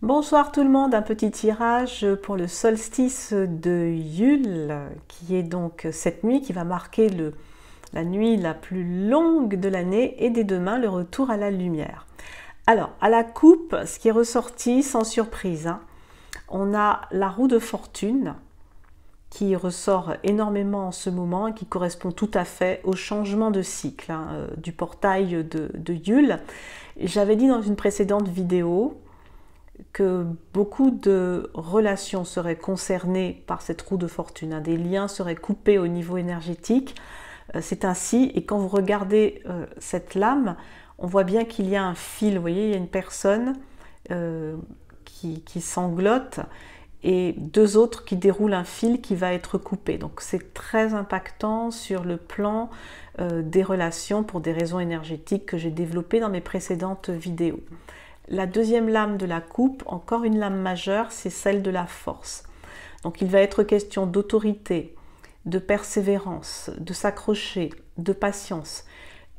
Bonsoir tout le monde, un petit tirage pour le solstice de Yule, qui est donc cette nuit qui va marquer la nuit la plus longue de l'année et dès demain le retour à la lumière. Alors, à la coupe, ce qui est ressorti sans surprise, hein, on a la roue de fortune qui ressort énormément en ce moment et qui correspond tout à fait au changement de cycle hein, euh, du portail de Yule. J'avais dit dans une précédente vidéo que beaucoup de relations seraient concernées par cette roue de fortune, hein. des liens seraient coupés au niveau énergétique. Euh, c'est ainsi, et quand vous regardez euh, cette lame, on voit bien qu'il y a un fil, vous voyez, il y a une personne euh, qui, qui, sanglote et deux autres qui déroulent un fil qui va être coupé. Donc c'est très impactant sur le plan des relations pour des raisons énergétiques que j'ai développées dans mes précédentes vidéos. La deuxième lame de la coupe, encore une lame majeure, c'est celle de la force. Donc il va être question d'autorité, de persévérance, de s'accrocher, de patience.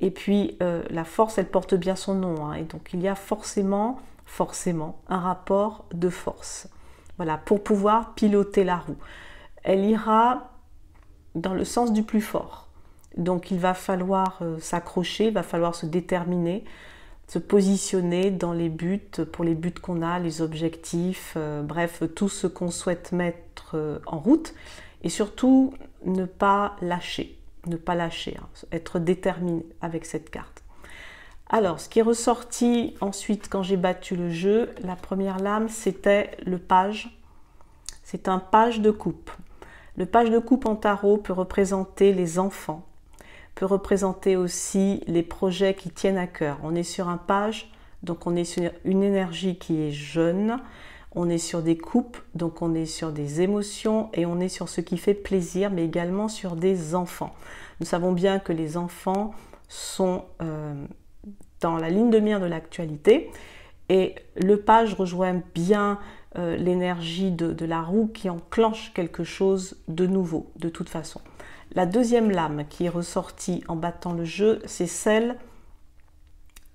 Et puis euh, la force, elle porte bien son nom. Hein. et donc il y a forcément, forcément, un rapport de force. Voilà, pour pouvoir piloter la roue. Elle ira dans le sens du plus fort. Donc il va falloir euh, s'accrocher, il va falloir se déterminer, se positionner dans les buts, pour les buts qu'on a, les objectifs, euh, bref, tout ce qu'on souhaite mettre euh, en route. Et surtout, ne pas lâcher, ne pas lâcher, hein, être déterminé avec cette carte. Alors, ce qui est ressorti ensuite quand j'ai battu le jeu, la première lame, c'était le page. C'est un page de coupe. Le page de coupe en tarot peut représenter les enfants, représenter aussi les projets qui tiennent à cœur. On est sur un page, donc on est sur une énergie qui est jeune, on est sur des coupes, donc on est sur des émotions et on est sur ce qui fait plaisir, mais également sur des enfants. Nous savons bien que les enfants sont euh, dans la ligne de mire de l'actualité et le page rejoint bien euh, l'énergie de la roue qui enclenche quelque chose de nouveau de toute façon. La deuxième lame qui est ressortie en battant le jeu, c'est celle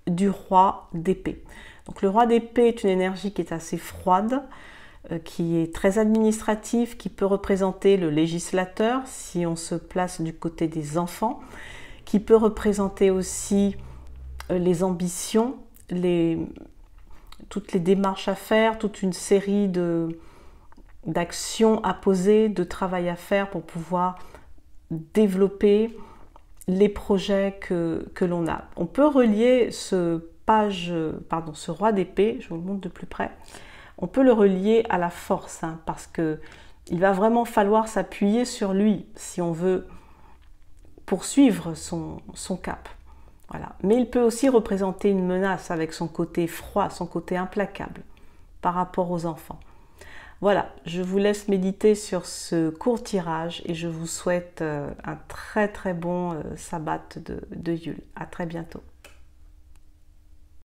du roi d'épée. Donc le roi d'épée est une énergie qui est assez froide, euh, qui est très administrative, qui peut représenter le législateur si on se place du côté des enfants, qui peut représenter aussi euh, les ambitions, toutes les démarches à faire, toute une série d'actions à poser, de travail à faire pour pouvoir développer les projets que, l'on a. On peut relier ce page, pardon, ce roi d'épée, je vous le montre de plus près, on peut le relier à la force, hein, parce que il va vraiment falloir s'appuyer sur lui si on veut poursuivre son, son cap. Voilà. Mais il peut aussi représenter une menace avec son côté froid, son côté implacable par rapport aux enfants. Voilà, je vous laisse méditer sur ce court tirage et je vous souhaite euh, un très très bon euh, sabbat de, Yule. À très bientôt.